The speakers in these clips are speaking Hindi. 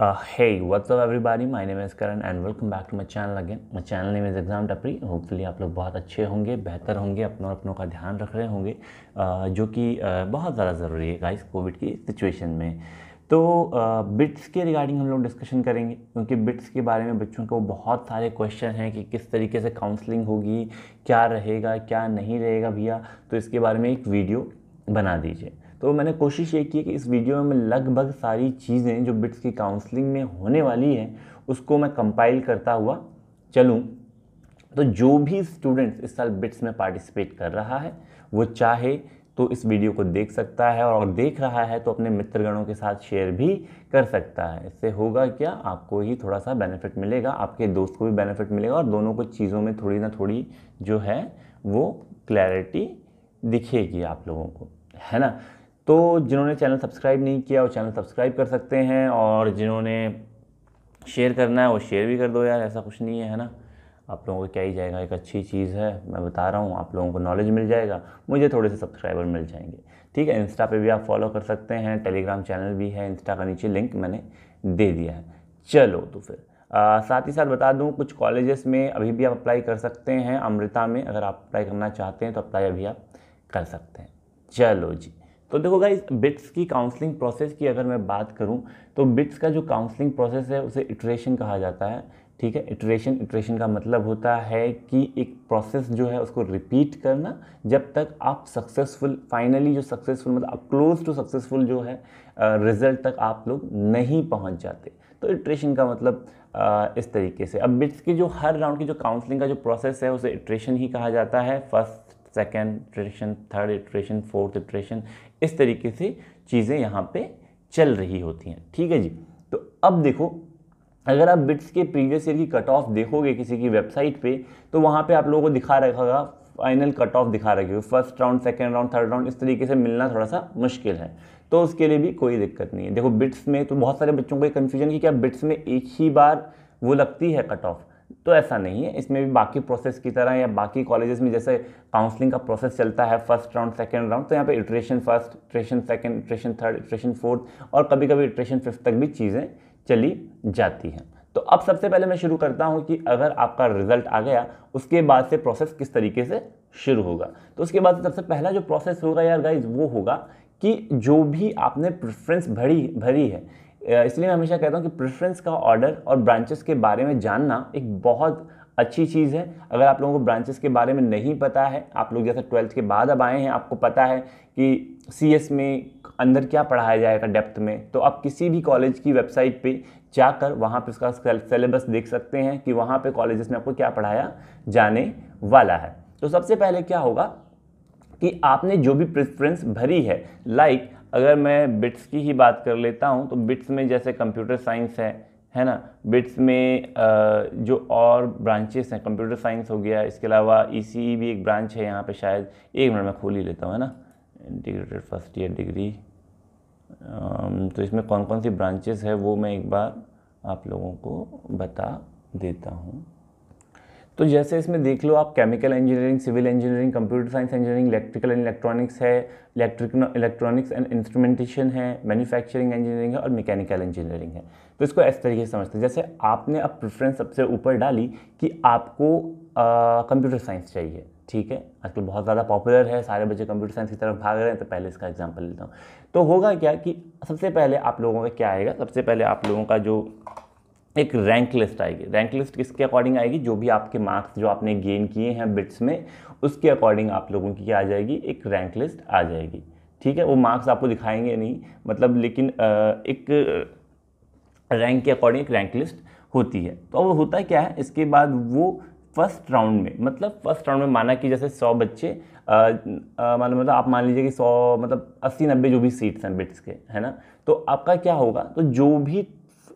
Uh, hey, what's up everybody? My name is Karan and welcome back to my channel again. My channel name is Exam Tapri. Hopefully आप लोग बहुत अच्छे होंगे बेहतर होंगे अपनों अपनों का ध्यान रख रहे होंगे uh, जो कि uh, बहुत ज़्यादा ज़रूरी है गाइस कोविड की सिचुएशन में तो बिट्स uh, के रिगार्डिंग हम लोग डिस्कशन करेंगे क्योंकि बिट्स के बारे में बच्चों को बहुत सारे क्वेश्चन हैं कि किस तरीके से काउंसलिंग होगी क्या रहेगा क्या नहीं रहेगा भैया तो इसके बारे में एक वीडियो बना दीजिए तो मैंने कोशिश ये की कि इस वीडियो में मैं लगभग सारी चीज़ें जो बिट्स की काउंसलिंग में होने वाली हैं उसको मैं कंपाइल करता हुआ चलूँ तो जो भी स्टूडेंट्स इस साल बिट्स में पार्टिसिपेट कर रहा है वो चाहे तो इस वीडियो को देख सकता है और देख रहा है तो अपने मित्रगणों के साथ शेयर भी कर सकता है इससे होगा क्या आपको ही थोड़ा सा बेनिफिट मिलेगा आपके दोस्त को भी बेनिफिट मिलेगा और दोनों को चीज़ों में थोड़ी ना थोड़ी जो है वो क्लैरिटी दिखेगी आप लोगों को है ना तो जिन्होंने चैनल सब्सक्राइब नहीं किया वो चैनल सब्सक्राइब कर सकते हैं और जिन्होंने शेयर करना है वो शेयर भी कर दो यार ऐसा कुछ नहीं है है ना आप लोगों को क्या ही जाएगा एक अच्छी चीज़ है मैं बता रहा हूँ आप लोगों को नॉलेज मिल जाएगा मुझे थोड़े से सब्सक्राइबर मिल जाएंगे ठीक है इंस्टा पे भी आप फॉलो कर सकते हैं टेलीग्राम चैनल भी है इंस्टा का नीचे लिंक मैंने दे दिया है चलो तो फिर आ, साथ ही साथ बता दूँ कुछ कॉलेजेस में अभी भी आप अप्लाई कर सकते हैं अमृता में अगर आप अप्लाई करना चाहते हैं तो अप्लाई अभी आप कर सकते हैं चलो जी तो देखो गाइज बिट्स की काउंसलिंग प्रोसेस की अगर मैं बात करूँ तो बिट्स का जो काउंसलिंग प्रोसेस है उसे इटरेशन कहा जाता है ठीक है इटरेशन इटरेशन का मतलब होता है कि एक प्रोसेस जो है उसको रिपीट करना जब तक आप सक्सेसफुल फाइनली जो सक्सेसफुल मतलब आप क्लोज टू सक्सेसफुल जो है रिजल्ट तक आप लोग नहीं पहुंच जाते तो इटरेशन का मतलब आ, इस तरीके से अब बिट्स की जो हर राउंड की जो काउंसलिंग का जो प्रोसेस है उसे इटरेशन ही कहा जाता है first second iteration third iteration fourth iteration इस तरीके से चीज़ें यहाँ पे चल रही होती हैं ठीक है जी तो अब देखो अगर आप बिट्स के प्रीवियस ईयर की कट ऑफ देखोगे किसी की वेबसाइट पे तो वहाँ पे आप लोगों को दिखा रखेगा फाइनल कट ऑफ दिखा रखी हो first round second round third round इस तरीके से मिलना थोड़ा सा मुश्किल है तो उसके लिए भी कोई दिक्कत नहीं है देखो बिट्स में तो बहुत सारे बच्चों को ये कन्फ्यूजन की क्या बिट्स में एक ही बार वो लगती है कट ऑफ तो ऐसा नहीं है इसमें भी बाकी प्रोसेस की तरह या बाकी कॉलेजेस में जैसे काउंसलिंग का प्रोसेस चलता है फर्स्ट राउंड सेकंड राउंड तो यहाँ पे iteration first iteration second iteration third iteration fourth और कभी कभी इट्रेशन फिफ्थ तक भी चीज़ें चली जाती हैं तो अब सबसे पहले मैं शुरू करता हूँ कि अगर आपका रिजल्ट आ गया उसके बाद से प्रोसेस किस तरीके से शुरू होगा तो उसके बाद सबसे पहला जो प्रोसेस होगा यार गाइज वो होगा कि जो भी आपने प्रेफरेंस भरी भरी है इसलिए मैं हमेशा कहता हूँ कि प्रेफरेंस का ऑर्डर और ब्रांचेस के बारे में जानना एक बहुत अच्छी चीज़ है अगर आप लोगों को ब्रांचेस के बारे में नहीं पता है आप लोग जैसे ट्वेल्थ के बाद अब आए हैं आपको पता है कि सी में अंदर क्या पढ़ाया जाएगा डेप्थ में तो आप किसी भी कॉलेज की वेबसाइट पे जाकर वहाँ पर उसका सिलेबस देख सकते हैं कि वहाँ पे कॉलेजेस में आपको क्या पढ़ाया जाने वाला है तो सबसे पहले क्या होगा कि आपने जो भी प्रेफरेंस भरी है लाइक like, अगर मैं बिट्स की ही बात कर लेता हूँ तो बिट्स में जैसे कंप्यूटर साइंस है है ना बिट्स में जो और ब्रांचेस हैं कंप्यूटर साइंस हो गया इसके अलावा ई e e भी एक ब्रांच है यहाँ पे शायद एक मिनट में खोल ही लेता हूँ है ना इंटीग्रेटेड फर्स्ट ईयर डिग्री तो इसमें कौन कौन सी ब्रांचेस है वो मैं एक बार आप लोगों को बता देता हूँ तो जैसे इसमें देख लो आप chemical engineering civil engineering computer science engineering electrical and electronics है इलेक्ट्रिक इलेक्ट्रॉनिक्स एंड इंस्ट्रूमेंटेशन है मैन्युफैक्चरिंग इंजीनियरिंग है और मैकेनिकल इंजीनियरिंग है तो इसको इस तरीके से समझते हैं जैसे आपने अब प्रेफरेंस सबसे ऊपर डाली कि आपको कंप्यूटर साइंस चाहिए ठीक है आजकल बहुत ज़्यादा पॉपुलर है सारे बच्चे कंप्यूटर साइंस की तरफ भाग रहे हैं तो पहले इसका एग्जाम्पल लेता हूँ तो होगा क्या कि सबसे पहले आप लोगों का क्या आएगा सबसे पहले आप लोगों का जो एक रैंक लिस्ट आएगी रैंक लिस्ट किसके अकॉर्डिंग आएगी जो भी आपके मार्क्स जो आपने गेन किए हैं बिट्स में उसके अकॉर्डिंग आप लोगों की क्या आ जाएगी एक रैंक लिस्ट आ जाएगी ठीक है वो मार्क्स आपको दिखाएंगे नहीं मतलब लेकिन एक रैंक के अकॉर्डिंग एक रैंक लिस्ट होती है तो अब होता क्या है इसके बाद वो फर्स्ट राउंड में मतलब फर्स्ट राउंड में माना कि जैसे सौ बच्चे मान मतलब आप मान लीजिए कि सौ मतलब अस्सी नब्बे जो भी सीट्स हैं बिट्स के है ना तो आपका क्या होगा तो जो भी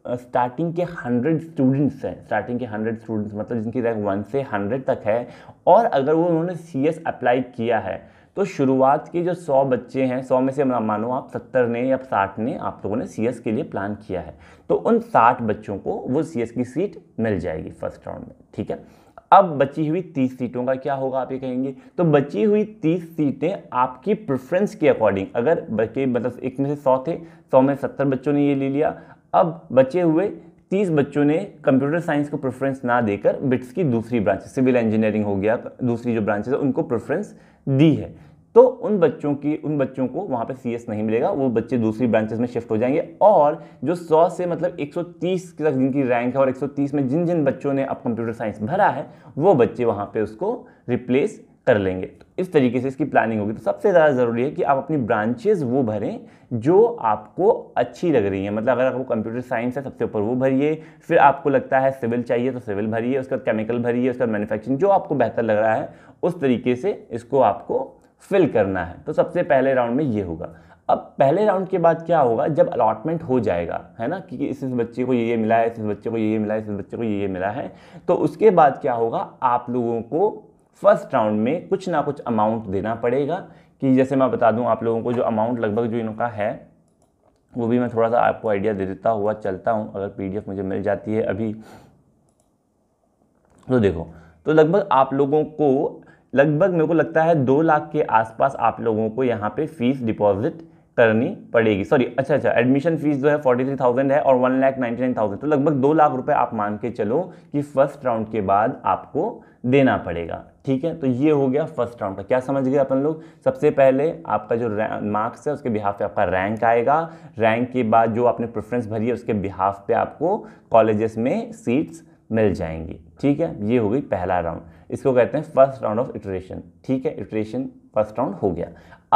स्टार्टिंग के हंड्रेड स्टूडेंट्स हैं स्टार्टिंग के हंड्रेड स्टूडेंट्स मतलब जिनकी रैंक वन से हंड्रेड तक है और अगर वो उन्होंने सी एस अप्लाई किया है तो शुरुआत के जो सौ बच्चे हैं सौ में से मानो आप सत्तर ने या साठ ने आप लोगों ने सी के लिए प्लान किया है तो उन साठ बच्चों को वो सी की सीट मिल जाएगी फर्स्ट राउंड में ठीक है अब बची हुई तीस सीटों का क्या होगा आप ये कहेंगे तो बची हुई तीस सीटें आपकी प्रेफरेंस के अकॉर्डिंग अगर बच्चे मतलब एक में से सौ थे सौ में सत्तर बच्चों ने ये ले लिया अब बचे हुए तीस बच्चों ने कंप्यूटर साइंस को प्रेफरेंस ना देकर बिट्स की दूसरी ब्रांच सिविल इंजीनियरिंग हो गया दूसरी जो ब्रांचेस है उनको प्रेफरेंस दी है तो उन बच्चों की उन बच्चों को वहाँ पे सीएस नहीं मिलेगा वो बच्चे दूसरी ब्रांचेस में शिफ्ट हो जाएंगे और जो 100 से मतलब 130 तक जिनकी रैंक है और 130 में जिन जिन बच्चों ने अब कंप्यूटर साइंस भरा है वो बच्चे वहाँ पे उसको रिप्लेस कर लेंगे तो इस तरीके से इसकी प्लानिंग होगी तो सबसे ज़्यादा ज़रूरी है कि आप अपनी ब्रांचेज वो भरें जो आपको अच्छी लग रही है मतलब अगर आपको कंप्यूटर साइंस है सबसे ऊपर वो भरिए फिर आपको लगता है सिविल चाहिए तो सिविल भरिए उसके बाद केमिकल भरिए उसके बाद मैनुफैक्चरिंग जो आपको बेहतर लग रहा है उस तरीके से इसको आपको फिल करना है तो सबसे पहले राउंड में ये होगा अब पहले राउंड के बाद क्या होगा जब अलॉटमेंट हो जाएगा है ना कि इस इस बच्चे को ये ये मिला है इस इस बच्चे को ये ये मिला है इस इस बच्चे को ये ये मिला है तो उसके बाद क्या होगा आप लोगों को फर्स्ट राउंड में कुछ ना कुछ अमाउंट देना पड़ेगा कि जैसे मैं बता दूं आप लोगों को जो अमाउंट लगभग जो इनका है वो भी मैं थोड़ा सा आपको आइडिया दे देता हुआ चलता हूँ अगर पीडीएफ मुझे मिल जाती है अभी तो देखो तो लगभग आप लोगों को लगभग मेरे को लगता है दो लाख के आसपास आप लोगों को यहाँ पे फीस डिपॉजिट करनी पड़ेगी सॉरी अच्छा अच्छा एडमिशन फीस जो है फोर्टी थ्री थाउजेंड है और one lakh ninety nine thousand तो लगभग दो लाख रुपए आप मान के चलो कि फर्स्ट राउंड के बाद आपको देना पड़ेगा ठीक है तो ये हो गया फर्स्ट राउंड का क्या समझ गए अपन लोग सबसे पहले आपका जो मार्क्स है उसके बिहाफ पे आपका रैंक आएगा रैंक के बाद जो आपने प्रेफरेंस भरी है उसके बिहाफ पे आपको कॉलेजेस में सीट्स मिल जाएंगी ठीक है ये हो गई पहला राउंड इसको कहते हैं फर्स्ट राउंड ऑफ इटरेशन ठीक है इटरेशन फर्स्ट राउंड हो गया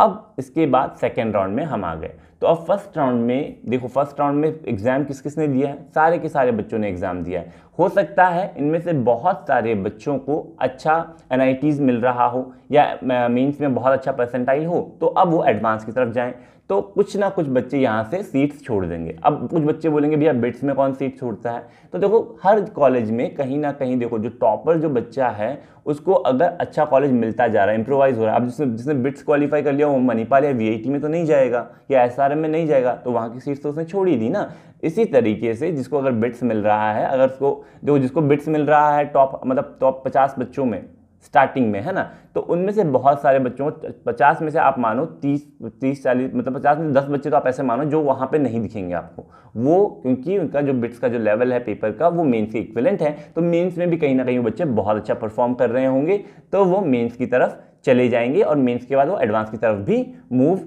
अब इसके बाद सेकेंड राउंड में हम आ गए तो अब फर्स्ट राउंड में देखो फर्स्ट राउंड में एग्ज़ाम किस किस ने दिया है सारे के सारे बच्चों ने एग्ज़ाम दिया है हो सकता है इनमें से बहुत सारे बच्चों को अच्छा एन मिल रहा हो या मीन्स में बहुत अच्छा परसेंटाइल हो तो अब वो एडवांस की तरफ जाएँ तो कुछ ना कुछ बच्चे यहाँ से सीट्स छोड़ देंगे अब कुछ बच्चे बोलेंगे भैया बिट्स में कौन सीट छोड़ता है तो देखो हर कॉलेज में कहीं ना कहीं देखो जो टॉपर जो बच्चा है उसको अगर अच्छा कॉलेज मिलता जा रहा है इंप्रोवाइज़ हो रहा है अब जिसने जिसने बिट्स क्वालिफाई कर लिया वो मणिपाल या वी में तो नहीं जाएगा या एस में नहीं जाएगा तो वहाँ की सीट्स तो उसने छोड़ ही दी ना इसी तरीके से जिसको अगर बिट्स मिल रहा है अगर उसको देखो जिसको बिट्स मिल रहा है टॉप मतलब टॉप पचास बच्चों में स्टार्टिंग में है ना तो उनमें से बहुत सारे बच्चों पचास में से आप मानो तीस तीस चालीस मतलब पचास में दस बच्चे तो आप ऐसे मानो जो वहाँ पे नहीं दिखेंगे आपको वो क्योंकि उनका जो बिट्स का जो लेवल है पेपर का वो मेंस के इक्विलेंट है तो मेंस में भी कहीं ना कहीं वो बच्चे बहुत अच्छा परफॉर्म कर रहे होंगे तो वो मेन्स की तरफ चले जाएंगे और मेन्स के बाद वो एडवांस की तरफ भी मूव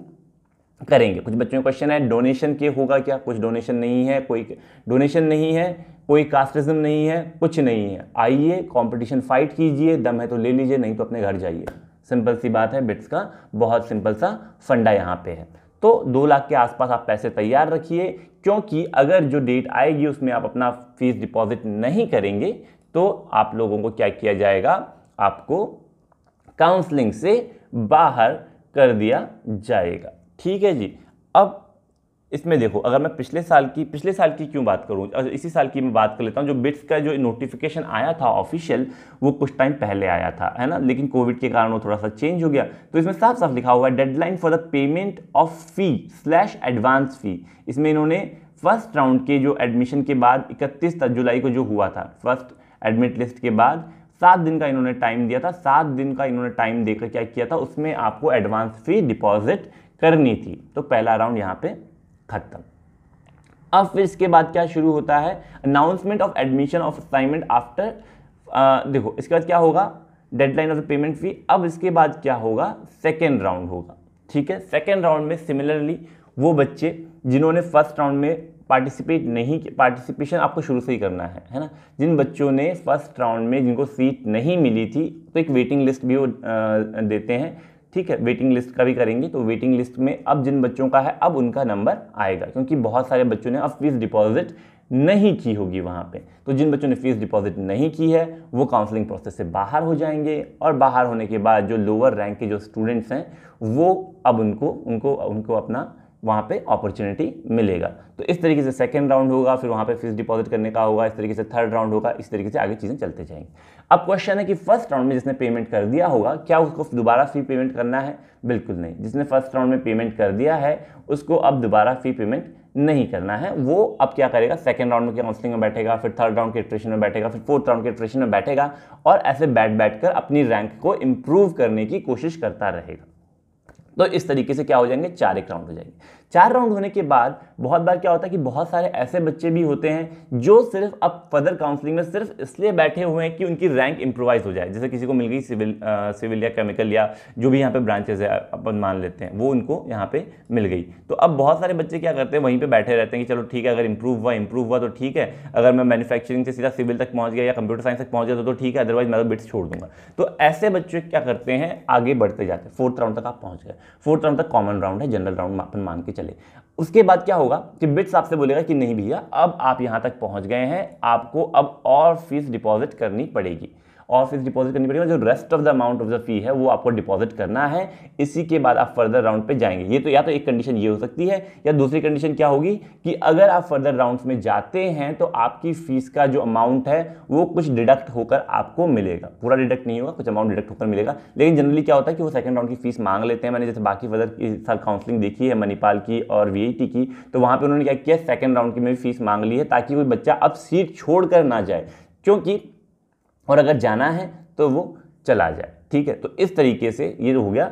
करेंगे कुछ बच्चों का क्वेश्चन है डोनेशन के होगा क्या कुछ डोनेशन नहीं है कोई डोनेशन नहीं है कोई कास्टिज्म नहीं है कुछ नहीं है आइए कंपटीशन फाइट कीजिए दम है तो ले लीजिए नहीं तो अपने घर जाइए सिंपल सी बात है बिट्स का बहुत सिंपल सा फंडा यहाँ पे है तो दो लाख के आसपास आप पैसे तैयार रखिए क्योंकि अगर जो डेट आएगी उसमें आप अपना फीस डिपॉजिट नहीं करेंगे तो आप लोगों को क्या किया जाएगा आपको काउंसलिंग से बाहर कर दिया जाएगा ठीक है जी अब इसमें देखो अगर मैं पिछले साल की पिछले साल की क्यों बात करूँ इसी साल की मैं बात कर लेता हूँ जो बिट्स का जो नोटिफिकेशन आया था ऑफिशियल वो कुछ टाइम पहले आया था है ना लेकिन कोविड के कारण वो थोड़ा सा चेंज हो गया तो इसमें साफ साफ लिखा हुआ है deadline for the payment of fee slash advance fee इसमें इन्होंने फर्स्ट राउंड के जो एडमिशन के बाद इकतीस जुलाई को जो हुआ था फर्स्ट एडमिट लिस्ट के बाद सात दिन का इन्होंने टाइम दिया था सात दिन का इन्होंने टाइम देकर क्या किया था उसमें आपको एडवांस फी डिपॉजिट करनी थी तो पहला राउंड यहाँ पे खत्म अब फिर इसके बाद क्या शुरू होता है announcement of admission of assignment after देखो इसके बाद क्या होगा deadline of the payment fee अब इसके बाद क्या होगा सेकेंड राउंड होगा ठीक है सेकेंड राउंड में सिमिलरली वो बच्चे जिन्होंने फर्स्ट राउंड में पार्टिसिपेट नहीं पार्टिसिपेशन आपको शुरू से ही करना है है ना जिन बच्चों ने फर्स्ट राउंड में जिनको सीट नहीं मिली थी तो एक वेटिंग लिस्ट भी वो देते हैं ठीक है वेटिंग लिस्ट का भी करेंगे तो वेटिंग लिस्ट में अब जिन बच्चों का है अब उनका नंबर आएगा क्योंकि बहुत सारे बच्चों ने अब फीस डिपॉजिट नहीं की होगी वहाँ पे तो जिन बच्चों ने फीस डिपॉजिट नहीं की है वो काउंसलिंग प्रोसेस से बाहर हो जाएंगे और बाहर होने के बाद जो लोअर रैंक के जो स्टूडेंट्स हैं वो अब उनको उनको उनको अपना वहाँ पे अपॉर्चुनिटी मिलेगा तो इस तरीके से सेकेंड राउंड होगा फिर वहाँ पे फिक्स डिपॉजिट करने का होगा इस तरीके से थर्ड राउंड होगा इस तरीके से आगे चीज़ें चलते जाएंगी अब क्वेश्चन है कि फर्स्ट राउंड में जिसने पेमेंट कर दिया होगा क्या उसको दोबारा फी पेमेंट करना है बिल्कुल नहीं जिसने फर्स्ट राउंड में पेमेंट कर दिया है उसको अब दोबारा फी पेमेंट नहीं करना है वो अब क्या करेगा सेकेंड राउंड में काउंसलिंग में बैठेगा फिर थर्ड राउंड के ट्रेशन में बैठेगा फिर फोर्थ राउंड के ट्रेशन में बैठेगा और ऐसे बैठ बैठ कर अपनी रैंक को इम्प्रूव करने की कोशिश करता रहेगा तो इस तरीके से क्या हो जाएंगे चार एक राउंड हो जाएंगे चार राउंड होने के बाद बहुत बार क्या होता है कि बहुत सारे ऐसे बच्चे भी होते हैं जो सिर्फ अब फर्दर काउंसलिंग में सिर्फ इसलिए बैठे हुए हैं कि उनकी रैंक इंप्रोवाइज हो जाए जैसे किसी को मिल गई सिविल सिविल या केमिकल या जो भी यहाँ पे ब्रांचेज है अपन मान लेते हैं वो उनको यहाँ पे मिल गई तो अब बहुत सारे बच्चे क्या करते हैं वहीं पर बैठे रहते हैं कि चलो ठीक है अगर इंप्रूव हुआ इंप्रूव हुआ तो ठीक है अगर मैं मैनुफैक्चरिंग से सीधा सिविल तक पहुँच गया या कंप्यूटर साइंस तक पहुँच गया तो ठीक है अदरवाइज मैं तो बिट्स छोड़ दूंगा तो ऐसे बच्चे क्या करते हैं आगे बढ़ते जाते हैं फोर्थ राउंड तक आप पहुँच गए फोर्थ राउंड तक कॉमन राउंड है जनरल राउंड अपन मान के चले उसके बाद क्या होगा कि बिट्स आपसे बोलेगा कि नहीं भैया अब आप यहाँ तक पहुँच गए हैं आपको अब और फीस डिपॉजिट करनी पड़ेगी और फिक्स डिपॉजिट करनी पड़ेगी जो rest of the amount of the fee है वो आपको डिपॉजिट करना है इसी के बाद आप फर्दर राउंड पे जाएंगे ये तो या तो एक कंडीशन ये हो सकती है या दूसरी कंडीशन क्या होगी कि अगर आप फर्दर राउंड में जाते हैं तो आपकी फीस का जो अमाउंट है वो कुछ डिडक्ट होकर आपको मिलेगा पूरा डिडक्ट नहीं होगा कुछ अमाउंट डिडक्ट होकर मिलेगा लेकिन जनरली क्या होता है कि वो सेकंड राउंड की फीस मांग लेते हैं मैंने जैसे बाकी फर्दर साल काउंसलिंग देखी है मणिपाल की और वी की तो वहाँ पर उन्होंने क्या किया सेकंड राउंड की मेरी फीस मांग ली है ताकि कोई बच्चा अब सीट छोड़ कर ना जाए क्योंकि और अगर जाना है तो वो चला जाए ठीक है तो इस तरीके से ये हो गया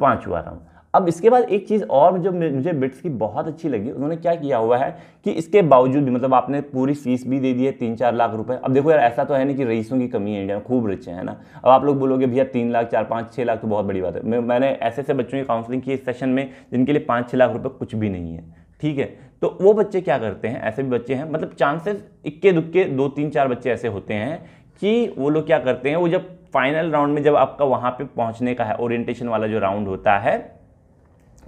पाँचवा राउंड अब इसके बाद एक चीज़ और जो मुझे बिट्स की बहुत अच्छी लगी उन्होंने क्या किया हुआ है कि इसके बावजूद भी मतलब आपने पूरी फीस भी दे दी है तीन चार लाख रुपए अब देखो यार ऐसा तो है नहीं कि रईसों की कमी है इंडिया में खूब रिच है ना अब आप लोग बोलोगे भैया तीन लाख चार पाँच छः लाख तो बहुत बड़ी बात है मैं, मैंने ऐसे ऐसे बच्चों की काउंसलिंग की इस सेशन में जिनके लिए पाँच छः लाख रुपये कुछ भी नहीं है ठीक है तो वो बच्चे क्या करते हैं ऐसे भी बच्चे हैं मतलब चांसेस इक्के दुक्के दो तीन चार बच्चे ऐसे होते हैं कि वो लोग क्या करते हैं वो जब फाइनल राउंड में जब आपका वहाँ पे पहुँचने का है ओरिएंटेशन वाला जो राउंड होता है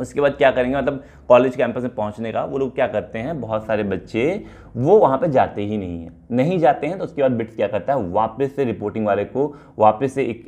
उसके बाद क्या करेंगे मतलब कॉलेज कैंपस में पहुँचने का वो लोग क्या करते हैं बहुत सारे बच्चे वो वहाँ पे जाते ही नहीं हैं नहीं जाते हैं तो उसके बाद बिट्स क्या करता है वापस से रिपोर्टिंग वाले को वापस से एक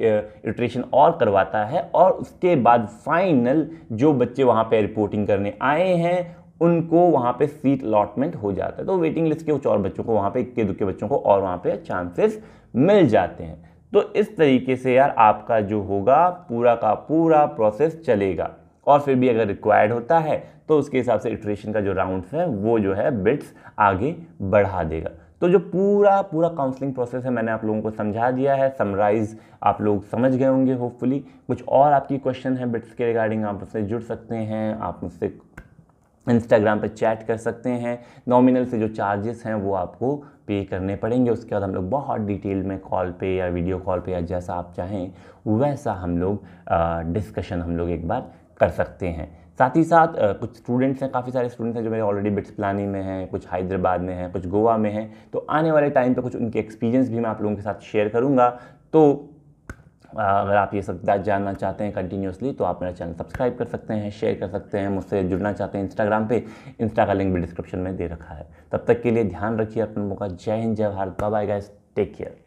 इटरेशन और करवाता है और उसके बाद फाइनल जो बच्चे वहाँ पर रिपोर्टिंग करने आए हैं उनको वहाँ पे सीट अलॉटमेंट हो जाता है तो वेटिंग लिस्ट के कुछ और बच्चों को वहाँ पे इक्के दुक्के बच्चों को और वहाँ पे चांसेस मिल जाते हैं तो इस तरीके से यार आपका जो होगा पूरा का पूरा प्रोसेस चलेगा और फिर भी अगर रिक्वायर्ड होता है तो उसके हिसाब से इट्रेशन का जो राउंड्स है वो जो है बिट्स आगे बढ़ा देगा तो जो पूरा पूरा काउंसलिंग प्रोसेस है मैंने आप लोगों को समझा दिया है समराइज आप लोग समझ गए होंगे होपफुली कुछ और आपकी क्वेश्चन है बिट्स के रिगार्डिंग आप उससे जुड़ सकते हैं आप मुझसे इंस्टाग्राम पर चैट कर सकते हैं नॉमिनल से जो चार्जेस हैं वो आपको पे करने पड़ेंगे उसके बाद हम लोग बहुत डिटेल में कॉल पे या वीडियो कॉल पे या जैसा आप चाहें वैसा हम लोग डिस्कशन हम लोग एक बार कर सकते हैं साथ ही साथ कुछ स्टूडेंट्स हैं काफ़ी सारे स्टूडेंट्स हैं जो मेरे ऑलरेडी बिट्स प्लानी में हैं कुछ हैदराबाद में हैं कुछ गोवा में हैं तो आने वाले टाइम पर कुछ उनके एक्सपीरियंस भी मैं आप लोगों के साथ शेयर करूँगा तो अगर आप ये सब जानना चाहते हैं कंटिन्यूसली तो आप मेरा चैनल सब्सक्राइब कर सकते हैं शेयर कर सकते हैं मुझसे जुड़ना चाहते हैं इंस्टाग्राम पे इंस्टा का लिंक भी डिस्क्रिप्शन में दे रखा है तब तक के लिए ध्यान रखिए अपने मौका जय हिंद जय Bharat bye guys take care